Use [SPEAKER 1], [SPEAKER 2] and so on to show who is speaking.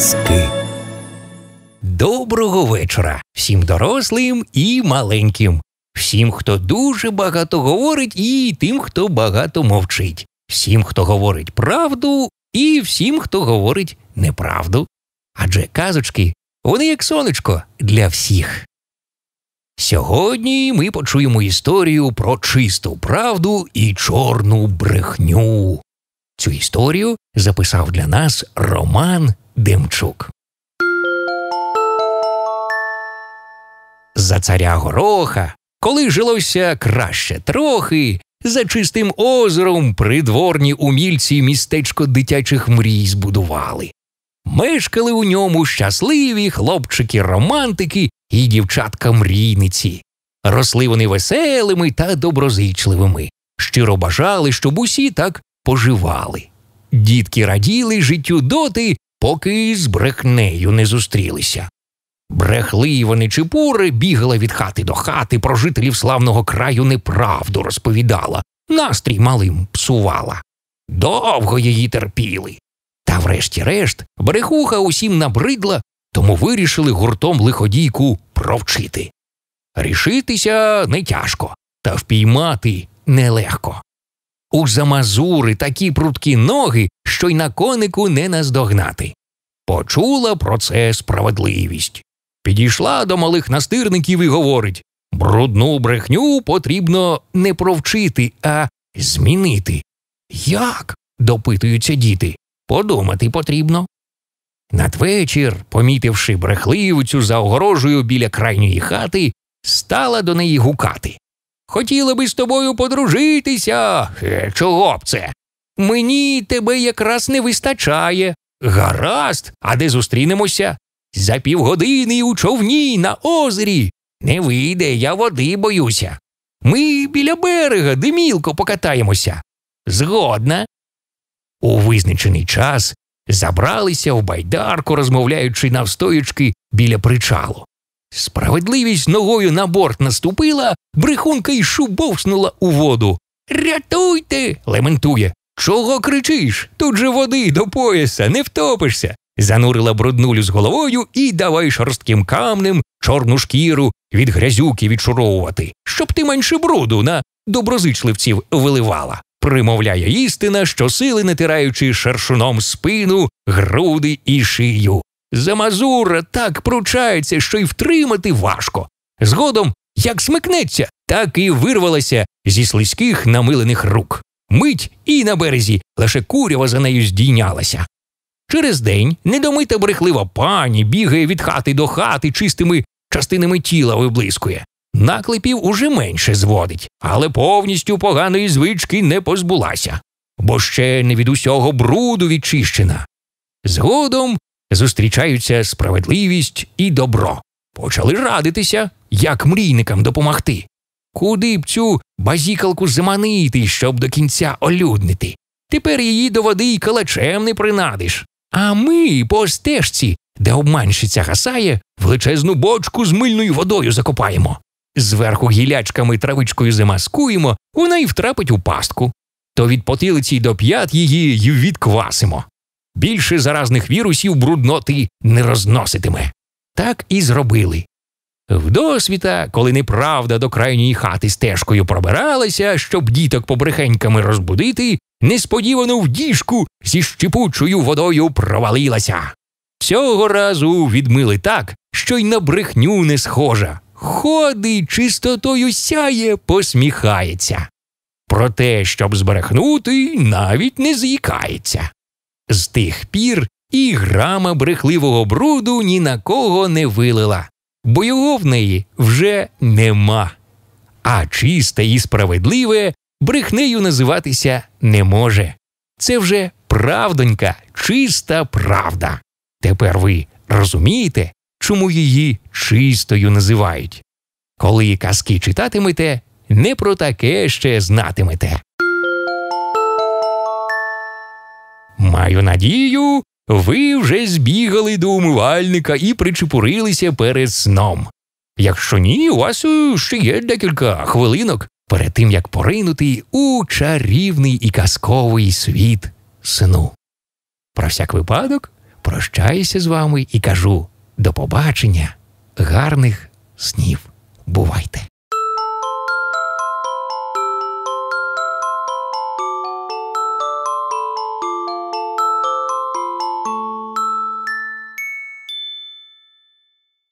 [SPEAKER 1] казки. Доброго вечора всім дорослим і маленьким, всім, хто дуже багато говорить, і тим, хто багато мовчить, всім, хто говорить правду, і всім, хто говорить неправду. Адже казочки вони як сонечко для всіх. Сьогодні ми почуємо історію про чисту правду і чорну брехню. Цю історію записав для нас Роман Демчук. За царя гороха, коли жилося краще трохи, за чистим озером придворні умільці містечко дитячих мрій збудували. Мешкали у ньому щасливі хлопчики-романтики і дівчатка-мрійниці. Росли вони веселими та доброзичливими, щиро бажали, щоб усі так поживали. Дітки раділи життю доти, поки з брехнею не зустрілися. Брехлива нечепури бігала від хати до хати, про жителів славного краю неправду розповідала, настрій малим псувала. Довго її терпіли. Та, врешті-решт, брехуха усім набридла, тому вирішили гуртом лиходійку провчити. Рішитися не тяжко, та впіймати нелегко. У замазури такі прудкі ноги, що й на конику не наздогнати. Почула про це справедливість. Підійшла до малих настирників і говорить брудну брехню потрібно не провчити, а змінити. Як? допитуються діти. Подумати потрібно. Надвечір, помітивши брехливицю за огорожею біля крайньої хати, стала до неї гукати. Хотіла би з тобою подружитися. Е, чого б це? Мені тебе якраз не вистачає. Гаразд, а де зустрінемося? За півгодини у човні на озері. Не вийде, я води боюся. Ми біля берега, димілко, покатаємося. Згодна. У визначений час забралися в байдарку, розмовляючи навстоячки біля причалу. Справедливість ногою на борт наступила, брехунка й шубовснула у воду. Рятуйте. лементує. Чого кричиш? Тут же води до пояса, не втопишся. Занурила бруднулю з головою і давай шорстким камнем чорну шкіру від грязюки відшуровувати, щоб ти менше бруду на доброзичливців виливала. Примовляє істина, що сили натираючи шершуном спину, груди і шию. Замазура так пручається, що й втримати важко. Згодом, як смикнеться, так і вирвалася зі слизьких намилених рук. Мить і на березі лише курява за нею здійнялася. Через день недомита брехлива пані бігає від хати до хати, чистими частинами тіла виблискує. Наклепів уже менше зводить, але повністю поганої звички не позбулася, бо ще не від усього бруду відчищена. Згодом Зустрічаються справедливість і добро. Почали радитися, як мрійникам допомогти. Куди б цю базікалку заманити, щоб до кінця олюднити? Тепер її до води й калачем не принадиш. А ми по стежці, де обманщиця гасає, величезну бочку з мильною водою закопаємо. Зверху гілячками травичкою замаскуємо, вона й втрапить у пастку. То від потилиці до п'ят її й відквасимо більше заразних вірусів брудноти не розноситиме. Так і зробили. Вдосвіта, коли неправда до крайньої хати стежкою пробиралася, щоб діток побрехеньками розбудити, несподівано в діжку зі щепучою водою провалилася. Цього разу відмили так, що й на брехню не схожа. Ходи чистотою сяє, посміхається. Про те, щоб збрехнути, навіть не з'їкається. З тих пір і грама брехливого бруду ні на кого не вилила, бо його в неї вже нема. А чисте і справедливе брехнею називатися не може. Це вже правдонька, чиста правда. Тепер ви розумієте, чому її чистою називають? Коли казки читатимете, не про таке ще знатимете. Маю надію, ви вже збігали до умивальника і причепурилися перед сном. Якщо ні, у вас е, ще є декілька хвилинок перед тим як поринути у чарівний і казковий світ сну. Про всяк випадок прощаюся з вами і кажу до побачення, гарних снів. Бувайте!